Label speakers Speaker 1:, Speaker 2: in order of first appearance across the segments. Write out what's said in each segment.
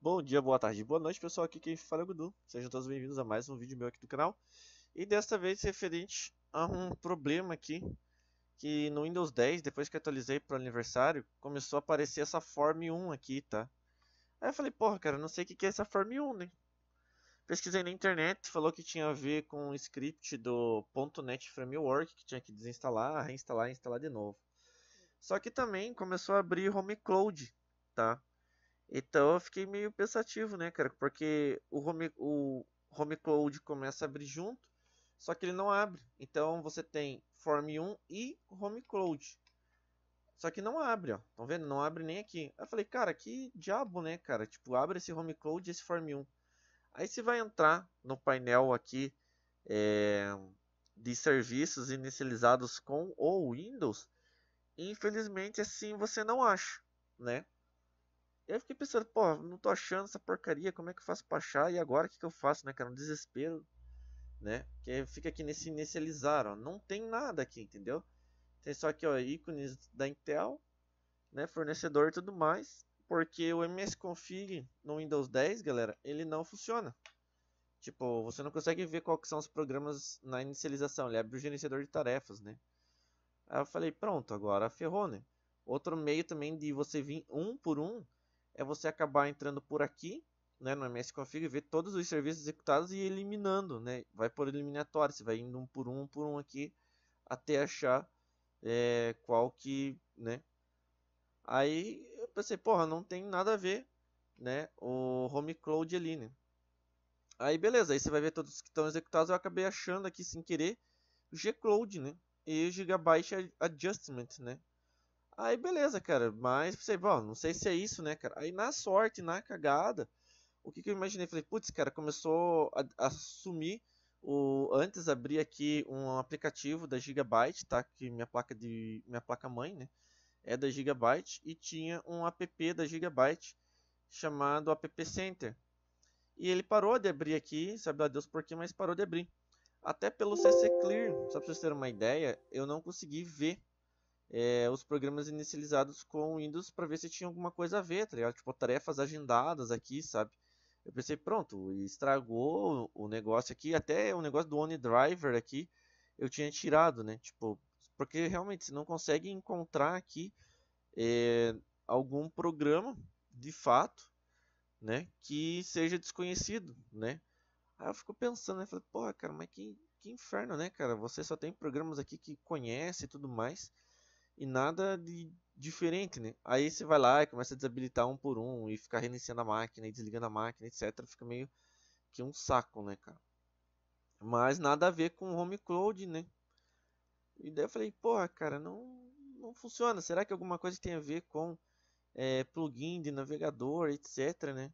Speaker 1: Bom dia, boa tarde, boa noite pessoal, aqui quem fala é o Gudu. Sejam todos bem-vindos a mais um vídeo meu aqui do canal. E desta vez referente a um problema aqui, que no Windows 10, depois que atualizei para o aniversário, começou a aparecer essa Form 1 aqui, tá? Aí eu falei, porra cara, não sei o que é essa Form 1, né? Pesquisei na internet, falou que tinha a ver com o script do .NET Framework, que tinha que desinstalar, reinstalar e instalar de novo. Só que também começou a abrir Home Cloud, tá? Então eu fiquei meio pensativo, né, cara? Porque o home, o home cloud começa a abrir junto, só que ele não abre. Então você tem form 1 e home cloud. Só que não abre, ó. Estão vendo? Não abre nem aqui. Aí eu falei, cara, que diabo, né, cara? Tipo, abre esse home cloud e esse form 1. Aí você vai entrar no painel aqui é, de serviços inicializados com o Windows. E, infelizmente, assim você não acha, né? Eu fiquei pensando, pô, não tô achando essa porcaria, como é que eu faço pra achar? E agora o que, que eu faço, né, cara? Um desespero, né? Que fica aqui nesse inicializar, ó. Não tem nada aqui, entendeu? Tem só aqui, ó, ícones da Intel, né, fornecedor e tudo mais. Porque o msconfig no Windows 10, galera, ele não funciona. Tipo, você não consegue ver quais são os programas na inicialização. Ele abre o gerenciador de tarefas, né? Aí eu falei, pronto, agora ferrou, né? Outro meio também de você vir um por um é você acabar entrando por aqui, né, no MS Config, ver todos os serviços executados e eliminando, né? Vai por eliminatório, você vai indo um por um, um por um aqui até achar é, qual que, né? Aí eu pensei, porra, não tem nada a ver, né? O Home Cloud ali, né? Aí beleza, aí você vai ver todos que estão executados. Eu acabei achando aqui sem querer o G-Cloud, né? E o Gigabyte Adjustment, né? Aí beleza, cara, mas pensei, bom, não sei se é isso, né, cara. Aí na sorte, na cagada, o que, que eu imaginei? Falei, putz, cara, começou a, a sumir o antes abri aqui um aplicativo da Gigabyte, tá? Que minha placa de minha placa mãe, né, é da Gigabyte e tinha um app da Gigabyte chamado App Center. E ele parou de abrir aqui, sabe lá Deus por quê, mas parou de abrir. Até pelo CC Clear, só para vocês terem uma ideia, eu não consegui ver é, os programas inicializados com o Windows para ver se tinha alguma coisa a ver, tá ligado? Tipo, tarefas agendadas aqui, sabe? Eu pensei, pronto, estragou o negócio aqui, até o negócio do OneDriver aqui, eu tinha tirado, né? Tipo, porque realmente você não consegue encontrar aqui é, algum programa de fato, né, que seja desconhecido, né? Aí eu fico pensando, né, falei, porra, cara, mas que, que inferno, né, cara? Você só tem programas aqui que conhece e tudo mais e nada de diferente, né? Aí você vai lá e começa a desabilitar um por um e ficar reiniciando a máquina e desligando a máquina, etc. Fica meio que um saco, né, cara? Mas nada a ver com home cloud, né? E daí eu falei, porra, cara, não, não funciona. Será que alguma coisa tem a ver com é, plugin de navegador, etc, né?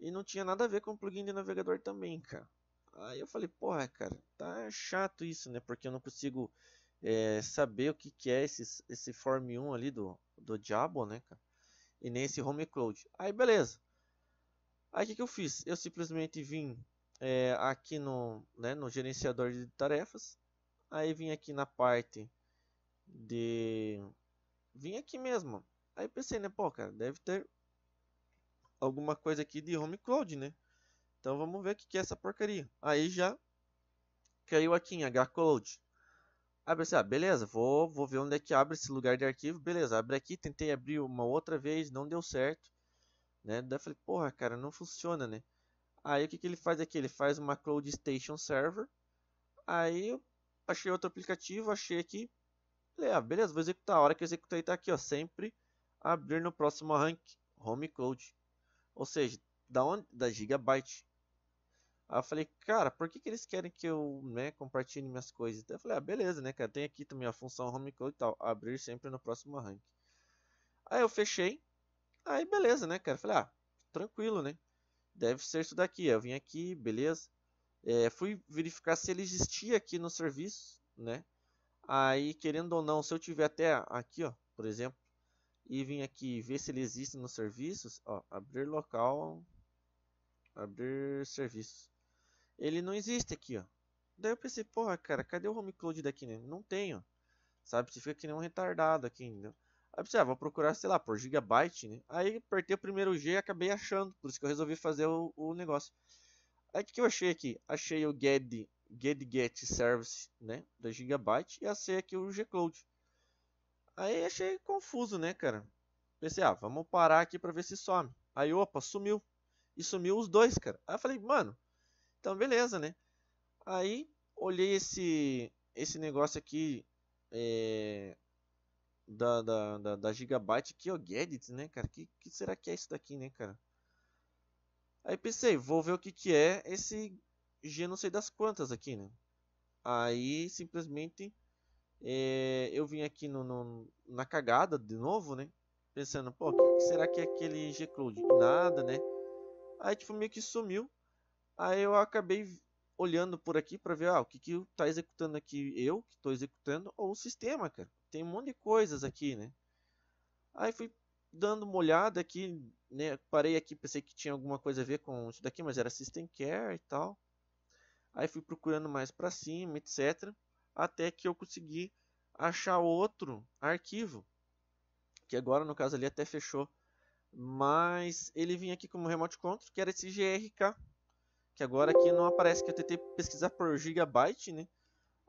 Speaker 1: E não tinha nada a ver com plugin de navegador também, cara. Aí eu falei, porra, cara, tá chato isso, né? Porque eu não consigo é, saber o que, que é esse, esse Form 1 ali do, do Diablo, né, cara? E nem esse Home Cloud. Aí, beleza. Aí, o que, que eu fiz? Eu simplesmente vim é, aqui no, né, no gerenciador de tarefas. Aí, vim aqui na parte de... Vim aqui mesmo. Aí, pensei, né, pô, cara, deve ter alguma coisa aqui de Home Cloud, né? Então, vamos ver o que, que é essa porcaria. Aí, já caiu aqui em H-Cloud. Aí eu pensei, ah, beleza, vou, vou ver onde é que abre esse lugar de arquivo, beleza, abre aqui, tentei abrir uma outra vez, não deu certo, né? Daí eu falei, porra, cara, não funciona, né? Aí o que, que ele faz aqui? Ele faz uma Cloud Station Server, aí eu achei outro aplicativo, achei aqui, falei, ah, beleza, vou executar, a hora que eu executei tá aqui, ó, sempre abrir no próximo rank, Home Cloud, ou seja, da onde? Da Gigabyte. Aí eu falei, cara, por que, que eles querem que eu né, compartilhe minhas coisas? Então eu falei, ah, beleza, né, cara? Tem aqui também a função home code e tal. Abrir sempre no próximo rank. Aí eu fechei. Aí beleza, né, cara? falei, ah, tranquilo, né? Deve ser isso daqui. Eu vim aqui, beleza. É, fui verificar se ele existia aqui no serviço, né? Aí, querendo ou não, se eu tiver até aqui, ó, por exemplo, e vim aqui ver se ele existe nos serviços, ó, abrir local, abrir serviços ele não existe aqui, ó. Daí eu pensei, porra, cara, cadê o home cloud daqui, né? Não tenho. Sabe, você fica que nem um retardado aqui, entendeu? Aí eu pensei, ah, vou procurar, sei lá, por gigabyte, né? Aí apertei o primeiro G e acabei achando, por isso que eu resolvi fazer o, o negócio. Aí o que, eu achei aqui? Achei o get, get, get service, né, da gigabyte e achei aqui o G Cloud. Aí achei confuso, né, cara? Pensei, ah, vamos parar aqui pra ver se some. Aí, opa, sumiu. E sumiu os dois, cara. Aí eu falei, mano, então, beleza, né? Aí, olhei esse, esse negócio aqui é, da, da, da, da, Gigabyte aqui, é o Gadgets, né, cara? Que, que será que é isso daqui, né, cara? Aí pensei, vou ver o que que é esse G não sei das quantas aqui, né? Aí, simplesmente, é, eu vim aqui no, no, na cagada de novo, né? Pensando, pô, que será que é aquele G-Cloud? Nada, né? Aí, tipo, meio que sumiu. Aí eu acabei olhando por aqui para ver ah, o que que tá executando aqui eu que estou executando ou o sistema, cara. Tem um monte de coisas aqui, né? Aí fui dando uma olhada aqui, né? Parei aqui, pensei que tinha alguma coisa a ver com isso daqui, mas era System Care e tal. Aí fui procurando mais para cima, etc, até que eu consegui achar outro arquivo, que agora no caso ali até fechou, mas ele vinha aqui como remote control, que era esse GRK que agora aqui não aparece que eu tentei pesquisar por gigabyte, né?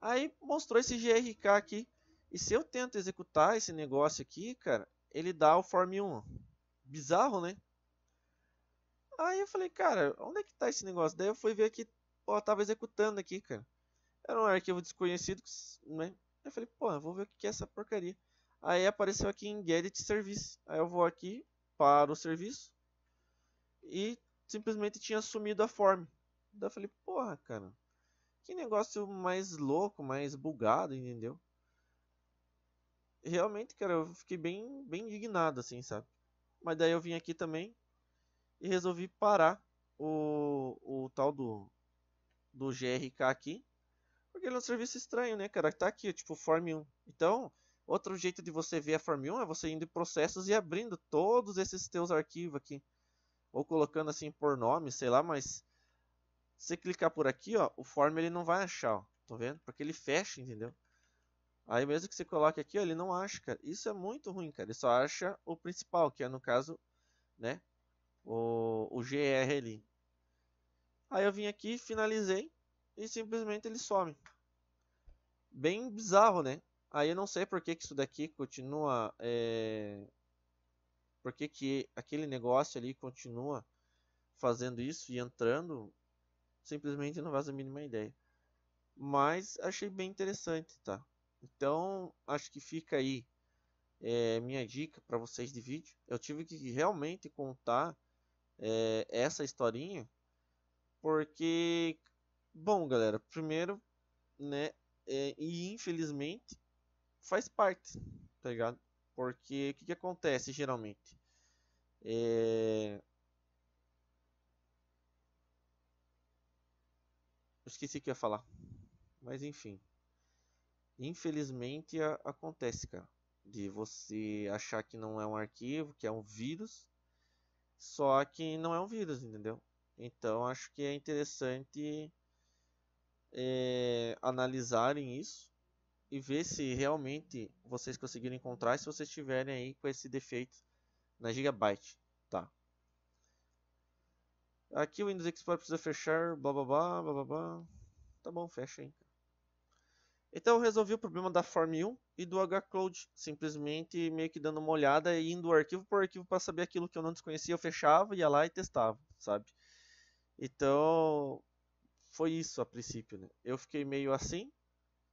Speaker 1: Aí mostrou esse GRK aqui. E se eu tento executar esse negócio aqui, cara, ele dá o form 1. Bizarro, né? Aí eu falei, cara, onde é que tá esse negócio? Daí eu fui ver aqui, ó, tava executando aqui, cara. Era um arquivo desconhecido, né? Eu falei, pô, vou ver o que é essa porcaria. Aí apareceu aqui em Get Service. Aí eu vou aqui para o serviço e simplesmente tinha sumido a form. Daí eu falei, porra, cara, que negócio mais louco, mais bugado, entendeu? Realmente, cara, eu fiquei bem, bem indignado, assim, sabe? Mas daí eu vim aqui também e resolvi parar o, o tal do, do GRK aqui. Porque ele é um serviço estranho, né, cara? Tá aqui, tipo, Form 1. Então, outro jeito de você ver a Form 1 é você indo em processos e abrindo todos esses teus arquivos aqui. Ou colocando assim por nome, sei lá, mas se você clicar por aqui, ó, o form ele não vai achar, ó. Tô tá vendo? Porque ele fecha, entendeu? Aí mesmo que você coloque aqui, ó, ele não acha, cara. Isso é muito ruim, cara. Ele só acha o principal, que é no caso, né? O, o GR ali. Aí eu vim aqui, finalizei e simplesmente ele some. Bem bizarro, né? Aí eu não sei por que, que isso daqui continua... É... Por que, que aquele negócio ali continua fazendo isso e entrando Simplesmente não faz a mínima ideia. Mas achei bem interessante, tá? Então, acho que fica aí é, minha dica para vocês de vídeo. Eu tive que realmente contar é, essa historinha. Porque, bom, galera, primeiro, né, é, e infelizmente, faz parte, tá ligado? Porque o que, que, acontece geralmente? É, esqueci o que ia falar. Mas enfim. Infelizmente a, acontece, cara. De você achar que não é um arquivo, que é um vírus. Só que não é um vírus, entendeu? Então acho que é interessante é, analisarem isso e ver se realmente vocês conseguiram encontrar se vocês tiverem aí com esse defeito na gigabyte, tá? Aqui o Windows Explorer precisa fechar, blá blá blá, blá blá blá. Tá bom, fecha aí. Então eu resolvi o problema da Form 1 e do Hcloud, simplesmente meio que dando uma olhada e indo arquivo por arquivo para saber aquilo que eu não desconhecia, eu fechava, ia lá e testava, sabe? Então, foi isso a princípio, né? Eu fiquei meio assim,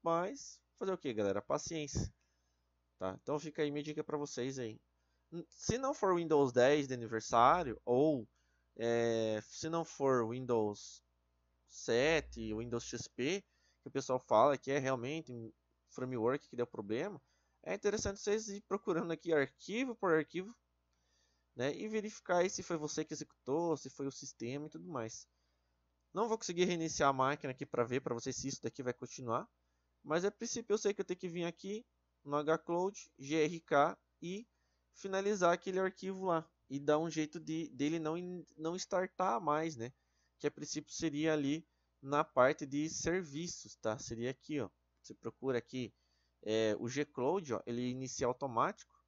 Speaker 1: mas fazer o que, galera? Paciência. Tá? Então fica aí minha dica para vocês aí. Se não for Windows 10 de aniversário ou é, se não for Windows 7, Windows XP, que o pessoal fala que é realmente um framework que deu problema, é interessante vocês ir procurando aqui arquivo por arquivo né, e verificar se foi você que executou, se foi o sistema e tudo mais. Não vou conseguir reiniciar a máquina aqui para ver para vocês se isso daqui vai continuar, mas a princípio eu sei que eu tenho que vir aqui no hcloud, grk e finalizar aquele arquivo lá e dá um jeito de dele não não startar mais, né? Que a princípio seria ali na parte de serviços, tá? Seria aqui, ó. Você procura aqui é, o G-Cloud, ó, ele é inicia automático.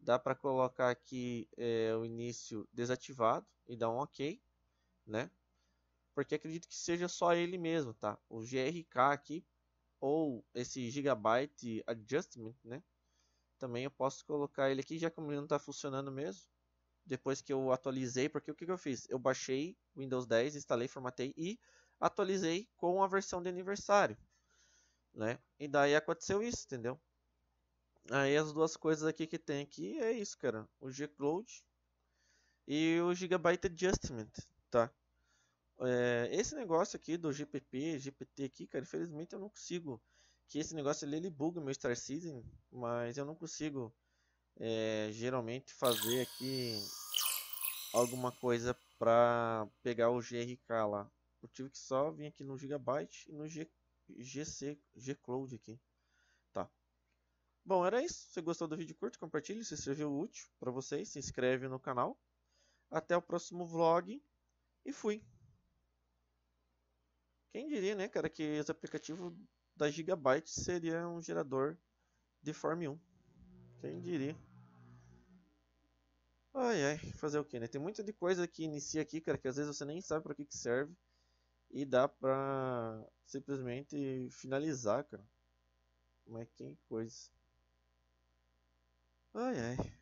Speaker 1: Dá para colocar aqui é, o início desativado e dar um OK, né? Porque acredito que seja só ele mesmo, tá? O GRK aqui ou esse Gigabyte Adjustment, né? Também eu posso colocar ele aqui, já que o não está funcionando mesmo depois que eu atualizei, porque o que, que eu fiz? Eu baixei Windows 10, instalei, formatei e atualizei com a versão de aniversário, né? E daí aconteceu isso, entendeu? Aí as duas coisas aqui que tem aqui é isso, cara. O Gcloud e o Gigabyte Adjustment, tá? É, esse negócio aqui do GPP, GPT aqui, cara, infelizmente eu não consigo. Que esse negócio ali, ele buga meu Star Citizen, mas eu não consigo é, geralmente fazer aqui alguma coisa para pegar o GRK lá. Eu tive que só vir aqui no Gigabyte e no G, GC, Gcloud aqui. Tá. Bom, era isso. Se gostou do vídeo, curte, compartilhe, se serviu útil para vocês, se inscreve no canal. Até o próximo vlog e fui. Quem diria, né, cara, que esse aplicativo da Gigabyte seria um gerador de Form 1. Quem diria? Ai, ai, fazer o que, né? Tem muita de coisa que inicia aqui, cara, que às vezes você nem sabe para que que serve e dá pra simplesmente finalizar, cara. Mas que coisa. Ai, ai.